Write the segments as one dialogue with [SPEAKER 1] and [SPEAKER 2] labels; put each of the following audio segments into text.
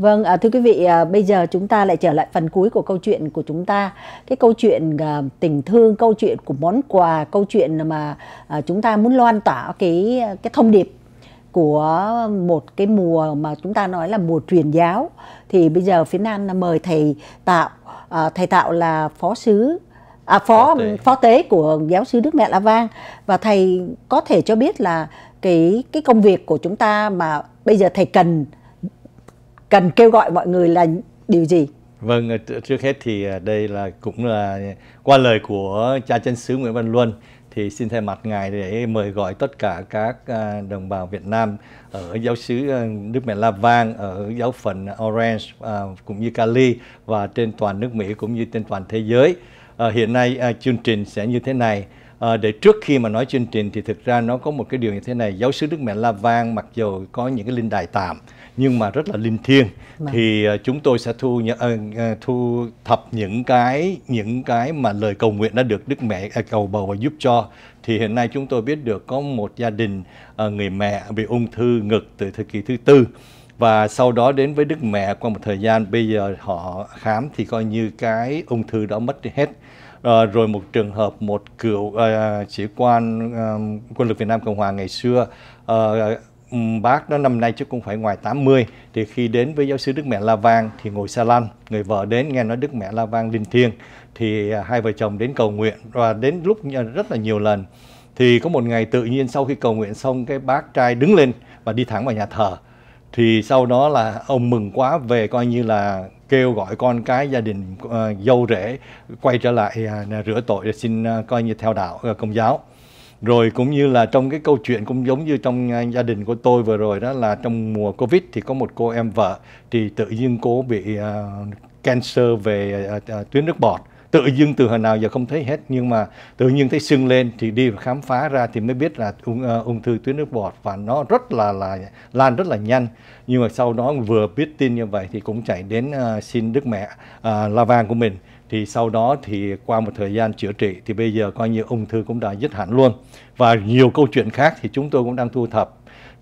[SPEAKER 1] Vâng, à, thưa quý vị, à, bây giờ chúng ta lại trở lại phần cuối của câu chuyện của chúng ta. Cái câu chuyện à, tình thương, câu chuyện của món quà, câu chuyện mà chúng ta muốn loan tỏa cái cái thông điệp của một cái mùa mà chúng ta nói là mùa truyền giáo. Thì bây giờ phía Nam mời thầy Tạo, thầy Tạo là phó sứ à, phó phó tế. phó tế của giáo sư Đức Mẹ La Vang và thầy có thể cho biết là cái cái công việc của chúng ta mà bây giờ thầy cần cần kêu gọi mọi người là điều gì
[SPEAKER 2] vâng trước hết thì à, đây là cũng là qua lời của cha chân sứ nguyễn văn luân thì xin thay mặt ngài để mời gọi tất cả các à, đồng bào Việt Nam ở giáo xứ à, nước mẹ La Vang ở giáo phận Orange cũng như Cali và trên toàn nước Mỹ cũng như trên toàn thế giới. Hiện nay chương trình sẽ như thế này. để trước khi mà nói chương trình thì thực ra nó có một cái điều như thế này giáo sứ nước mẹ la vang mặc dù có những cái linh đài tạm nhưng mà rất là linh thiêng vâng. thì à, chúng tôi sẽ thu nh- ờ, ờ, thu thập những cái những cái mà lời cầu nguyện đã được Đức Mẹ à, cầu bầu và giúp cho thì hiện nay chúng tôi biết được có một gia đình ờ, người mẹ bị ung thư ngực từ thời kỳ thứ tư và sau đó đến với Đức Mẹ qua một thời gian bây giờ họ khám thì coi như cái ung thư đó mất đi hết à, rồi một trường hợp một cựu uh, sĩ quan uh, quân lực Việt Nam Cộng Hòa ngày xưa uh, bác đó năm nay chứ cũng phải ngoài 80 thì khi đến với giáo sư Đức Mẹ La Vang thì ngồi xa lăn người vợ đến nghe nói Đức Mẹ La Vang linh thiêng thì à, hai vợ chồng đến cầu nguyện và đến lúc rất là nhiều lần thì có một ngày tự nhiên sau khi cầu nguyện xong cái bác trai đứng lên và đi thẳng vào nhà thờ thì sau đó là ông mừng quá về coi như là kêu gọi con cái gia đình uh, dâu rể quay trở lại uh, rửa tội xin uh, coi như theo đạo uh, công giáo rồi cũng như là trong cái câu chuyện cũng giống như trong à, gia đình của tôi vừa rồi đó là trong mùa covid thì có một cô em vợ thì tự nhiên cô bị uh, cancer về uh, tuyến nước bọt tự dưng từ hồi nào giờ không thấy hết nhưng mà tự nhiên thấy sưng lên thì đi khám phá ra thì mới biết là ung, uh, ung thư tuyến nước bọt và nó rất là là lan rất là nhanh nhưng mà sau đó vừa biết tin như vậy thì cũng chạy đến uh, xin đức mẹ uh, la vàng của mình thì sau đó thì qua một thời gian chữa trị thì bây giờ coi như ung thư cũng đã dứt hẳn luôn và nhiều câu chuyện khác thì chúng tôi cũng đang thu thập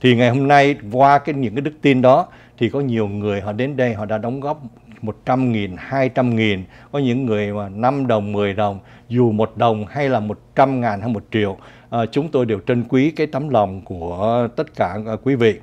[SPEAKER 2] thì ngày hôm nay qua cái những cái đức tin đó thì có nhiều người họ đến đây họ đã đóng góp 100 nghìn, 200 nghìn, có những người mà 5 đồng, 10 đồng, dù một đồng hay là 100 ngàn hay một triệu, à, chúng tôi đều trân quý cái tấm lòng của tất cả ờ, quý vị.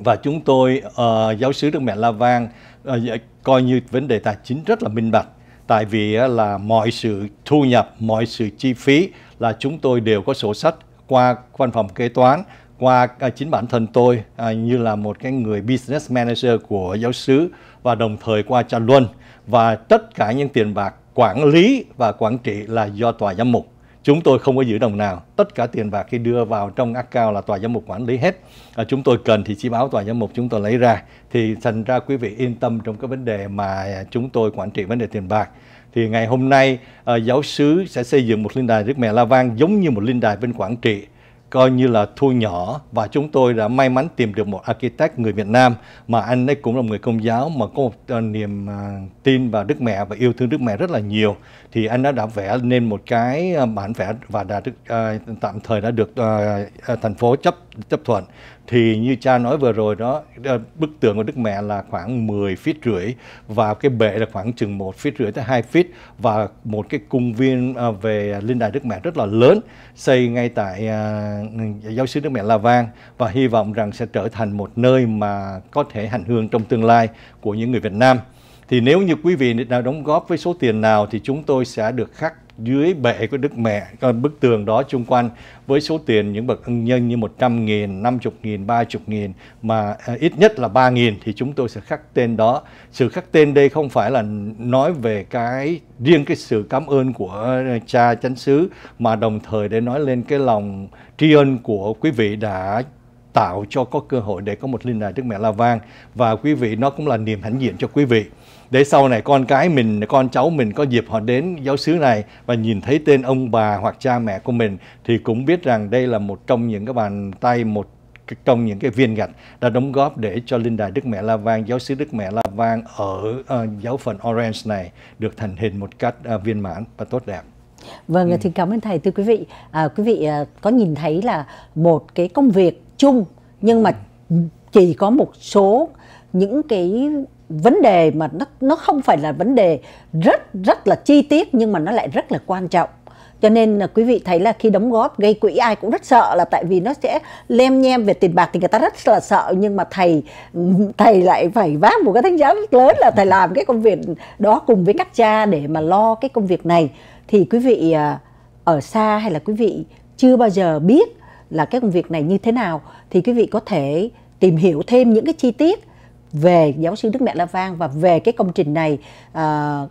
[SPEAKER 2] Và chúng tôi, à, giáo sứ Đức Mẹ La Vang, à, coi như vấn đề tài chính rất là minh bạch tại vì là mọi sự thu nhập, mọi sự chi phí là chúng tôi đều có sổ sách qua văn phòng kế toán, qua à, chính bản thân tôi à, như là một cái người business manager của giáo sứ và đồng thời qua cha luân và tất cả những tiền bạc quản lý và quản trị là do tòa giám mục chúng tôi không có giữ đồng nào tất cả tiền bạc khi đưa vào trong account là tòa giám mục quản lý hết à, chúng tôi cần thì chi báo tòa giám mục chúng tôi lấy ra thì thành ra quý vị yên tâm trong cái vấn đề mà chúng tôi quản trị vấn đề tiền bạc thì ngày hôm nay à, giáo sứ sẽ xây dựng một linh đài nước mẹ la vang giống như một linh đài bên quản trị coi như là thu nhỏ và chúng tôi đã may mắn tìm được một architect người Việt Nam mà anh ấy cũng là người công giáo mà có một ờ, niềm ờ, tin vào Đức Mẹ và yêu thương Đức Mẹ rất là nhiều thì anh đã đã vẽ nên một cái ờ, bản vẽ và đã được, uh, tạm thời đã được uh, thành phố chấp chấp thuận thì như cha nói vừa rồi đó bức tượng của Đức Mẹ là khoảng 10 feet rưỡi và cái bệ là khoảng chừng 1 feet rưỡi tới 2 feet và một cái cung viên về linh đài Đức Mẹ rất là lớn xây ngay tại uh, Ờ, giáo xứ Đức Mẹ La Vang và hy vọng rằng sẽ trở thành một nơi mà có thể hành hương trong tương lai của những người Việt Nam. Thì nếu như quý vị nào đóng góp với số tiền nào thì chúng tôi sẽ được khắc dưới bệ của Đức Mẹ, còn bức tường đó chung quanh với số tiền những bậc ân nhân như 100 nghìn, 50 nghìn, 30 nghìn mà à, ít nhất là 3 nghìn thì chúng tôi sẽ khắc tên đó. Sự khắc tên đây không phải là nói về cái riêng cái sự cảm ơn của à, cha chánh xứ mà đồng thời để nói lên cái lòng tri ân của quý vị đã tạo cho có cơ hội để có một linh đài Đức Mẹ La Vang và quý vị nó cũng là niềm hãnh diện cho quý vị để sau này con cái mình con cháu mình có dịp họ đến giáo xứ này và nhìn thấy tên ông bà hoặc cha mẹ của mình thì cũng biết rằng đây là một trong những cái bàn tay một trong những cái viên gạch đã đóng góp để cho linh đài Đức Mẹ La Vang, giáo xứ Đức Mẹ La Vang ở uh, giáo phận Orange này được thành hình một cách uh, viên mãn và tốt đẹp.
[SPEAKER 1] Vâng, ừ. thì cảm ơn thầy thưa quý vị. À, quý vị à, có nhìn thấy là một cái công việc chung nhưng mà ừ. chỉ có một số những cái vấn đề mà nó nó không phải là vấn đề rất rất là chi tiết nhưng mà nó lại rất là quan trọng cho nên là quý vị thấy là khi đóng góp gây quỹ ai cũng rất sợ là tại vì nó sẽ lem nhem về tiền bạc thì người ta rất là sợ nhưng mà thầy thầy lại phải vác một cái thánh giá rất lớn là thầy làm cái công việc đó cùng với các cha để mà lo cái công việc này thì quý vị à, ở xa hay là quý vị chưa bao giờ biết là cái công việc này như thế nào thì quý vị có thể tìm hiểu thêm những cái chi tiết về giáo sư Đức Mẹ La Vang và về cái công trình này uh,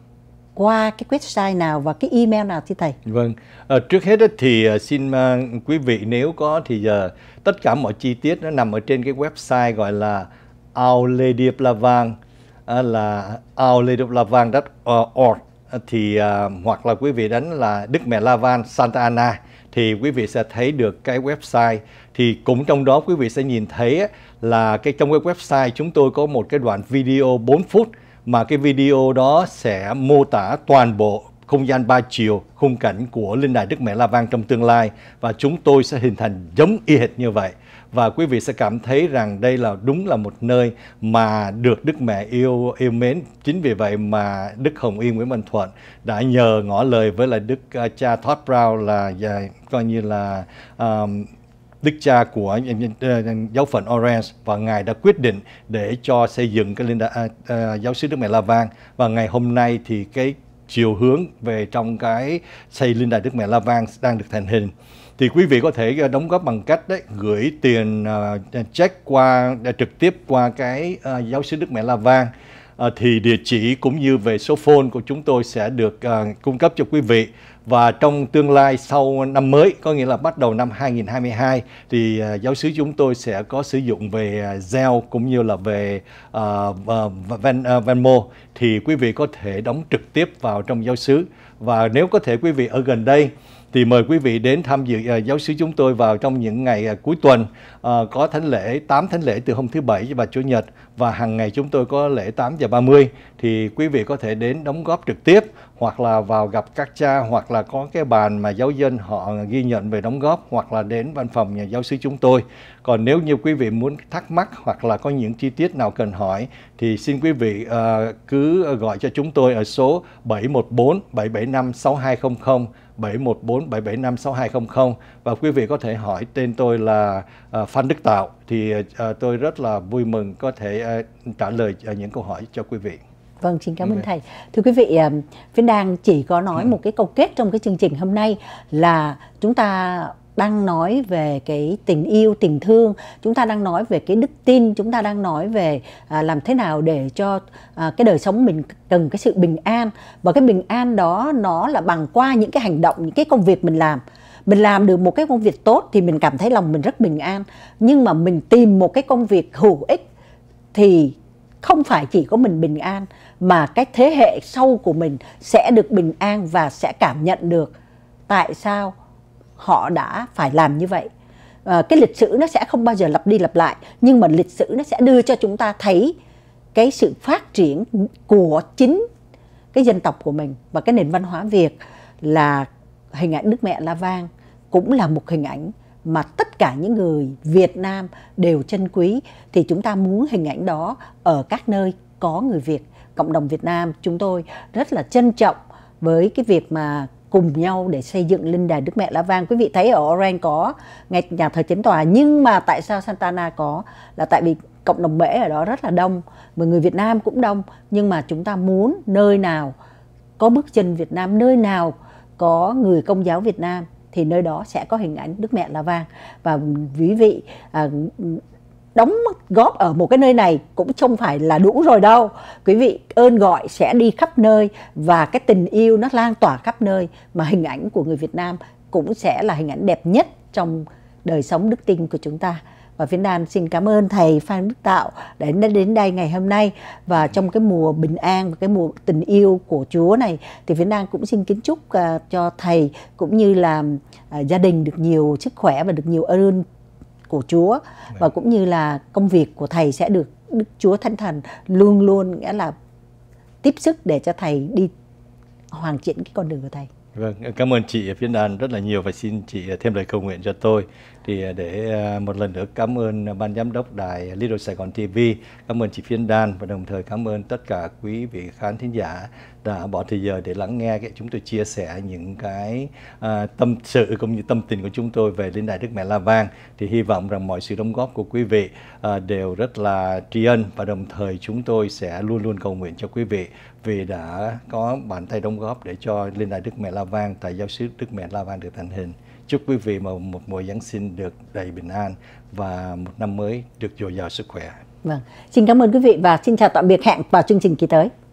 [SPEAKER 1] qua cái website nào và cái email nào thưa thầy?
[SPEAKER 2] Vâng, à, trước hết thì ờ, xin ờ, quý vị nếu có thì giờ tất cả mọi chi tiết nó nằm ở trên cái website gọi là Our Lady of Lavang là ourladyoflavang.org thì uh, hoặc là quý vị đánh là Đức Mẹ La Vang Santa Ana thì quý vị sẽ thấy được cái website thì cũng trong đó quý vị sẽ nhìn thấy là cái trong cái website chúng tôi có một cái đoạn video 4 phút mà cái video đó sẽ mô tả toàn bộ không gian ba chiều, khung cảnh của Linh Đài Đức Mẹ La Vang trong tương lai và chúng tôi sẽ hình thành giống y hệt như vậy và quý vị sẽ cảm thấy rằng đây là đúng là một nơi mà được Đức Mẹ yêu yêu mến. Chính vì vậy mà Đức Hồng y Nguyễn Văn Thuận đã nhờ ngỏ lời với lại Đức uh, cha Todd Brown là uh, coi như là um, đức cha của giáo phận Orange và ngài đã quyết định để cho xây dựng cái linh đà, à, à, giáo sứ Đức Mẹ La Vang và ngày hôm nay thì cái chiều hướng về trong cái xây linh đài Đức Mẹ La Vang đang được thành hình thì quý vị có thể ờ, đóng góp bằng cách đấy gửi tiền uh, check qua trực tiếp qua cái uh, giáo sứ Đức Mẹ La Vang Ờ, thì địa chỉ cũng như về số phone của chúng tôi sẽ được ờ, cung cấp cho quý vị và trong tương lai sau năm mới có nghĩa là bắt đầu năm 2022 thì ờ, giáo sứ chúng tôi sẽ có sử dụng về Zelle cũng như là về à, Ven, à, Venmo thì quý vị có thể đóng trực tiếp vào trong giáo sứ và nếu có thể quý vị ở gần đây thì mời quý vị đến tham dự uh, giáo sứ chúng tôi vào trong những ngày uh, cuối tuần uh, có thánh lễ 8 thánh lễ từ hôm thứ bảy và chủ nhật và hàng ngày chúng tôi có lễ 8 giờ 30 thì quý vị có thể đến đóng góp trực tiếp hoặc là vào gặp các cha hoặc là có cái bàn mà giáo dân họ ghi nhận về đóng góp hoặc là đến văn phòng nhà giáo sứ chúng tôi. Còn nếu như quý vị muốn thắc mắc hoặc là có những chi tiết nào cần hỏi thì xin quý vị uh, cứ gọi cho chúng tôi ở số 714 775 6200 714 775 6200 và quý vị có thể hỏi tên tôi là à, Phan Đức Tạo thì à, tôi rất là vui mừng có thể à, trả lời những câu hỏi cho quý vị.
[SPEAKER 1] Vâng, xin cảm ừ. ơn thầy. Thưa quý vị, Phiến Đan chỉ có nói ừ. một cái câu kết trong cái chương trình hôm nay là chúng ta đang nói về cái tình yêu tình thương chúng ta đang nói về cái đức tin chúng ta đang nói về à, làm thế nào để cho à, cái đời sống mình cần cái sự bình an và cái bình an đó nó là bằng qua những cái hành động những cái công việc mình làm mình làm được một cái công việc tốt thì mình cảm thấy lòng mình rất bình an nhưng mà mình tìm một cái công việc hữu ích thì không phải chỉ có mình bình an mà cái thế hệ sau của mình sẽ được bình an và sẽ cảm nhận được tại sao họ đã phải làm như vậy à, cái lịch sử nó sẽ không bao giờ lặp đi lặp lại nhưng mà lịch sử nó sẽ đưa cho chúng ta thấy cái sự phát triển của chính cái dân tộc của mình và cái nền văn hóa Việt là hình ảnh nước Mẹ La Vang cũng là một hình ảnh mà tất cả những người Việt Nam đều trân quý thì chúng ta muốn hình ảnh đó ở các nơi có người Việt cộng đồng Việt Nam chúng tôi rất là trân trọng với cái việc mà cùng nhau để xây dựng linh đài Đức Mẹ Lá Vang. Quý vị thấy ở Orange có ngay nhà thờ Chính Tòa nhưng mà tại sao Santana có là tại vì cộng đồng bể ở đó rất là đông, mà người Việt Nam cũng đông nhưng mà chúng ta muốn nơi nào có bước chân Việt Nam, nơi nào có người công giáo Việt Nam thì nơi đó sẽ có hình ảnh Đức Mẹ Lá Vang và quý vị à, đóng góp ở một cái nơi này cũng không phải là đủ rồi đâu quý vị ơn gọi sẽ đi khắp nơi và cái tình yêu nó lan tỏa khắp nơi mà hình ảnh của người Việt Nam cũng sẽ là hình ảnh đẹp nhất trong đời sống đức tin của chúng ta và Việt Nam xin cảm ơn thầy Phan Đức Tạo đã đến đây ngày hôm nay và trong cái mùa bình an và cái mùa tình yêu của Chúa này thì Việt Nam cũng xin kính chúc à, cho thầy cũng như là à, gia đình được nhiều sức khỏe và được nhiều ơn của Chúa và dạ. cũng như là công việc của thầy sẽ được Đức Chúa Thánh Thần luôn luôn nghĩa là tiếp sức để cho thầy đi hoàn thiện cái con đường của thầy.
[SPEAKER 2] Vâng, cảm ơn chị phiên đàn rất là nhiều và xin chị thêm lời cầu nguyện cho tôi thì à, để à, một lần nữa cảm ơn ban giám đốc đài Lido Sài Gòn TV, cảm ơn chị Phiên Đan và đồng thời cảm ơn tất cả quý vị khán thính giả đã bỏ thời giờ để lắng nghe cái chúng tôi chia sẻ những cái à, tâm sự cũng như tâm tình của chúng tôi về linh đài Đức Mẹ La Vang thì hy vọng rằng mọi sự đóng góp của quý vị à, đều rất là tri ân và đồng thời chúng tôi sẽ luôn luôn cầu nguyện cho quý vị vì đã có bàn tay đóng góp để cho linh đài Đức Mẹ La Vang tại giáo xứ Đức Mẹ La Vang được thành hình. Chúc quý vị một, một mùa Giáng sinh được đầy bình an và một năm mới được dồi dào sức khỏe.
[SPEAKER 1] Vâng, xin cảm ơn quý vị và xin chào tạm biệt hẹn vào chương trình kỳ tới.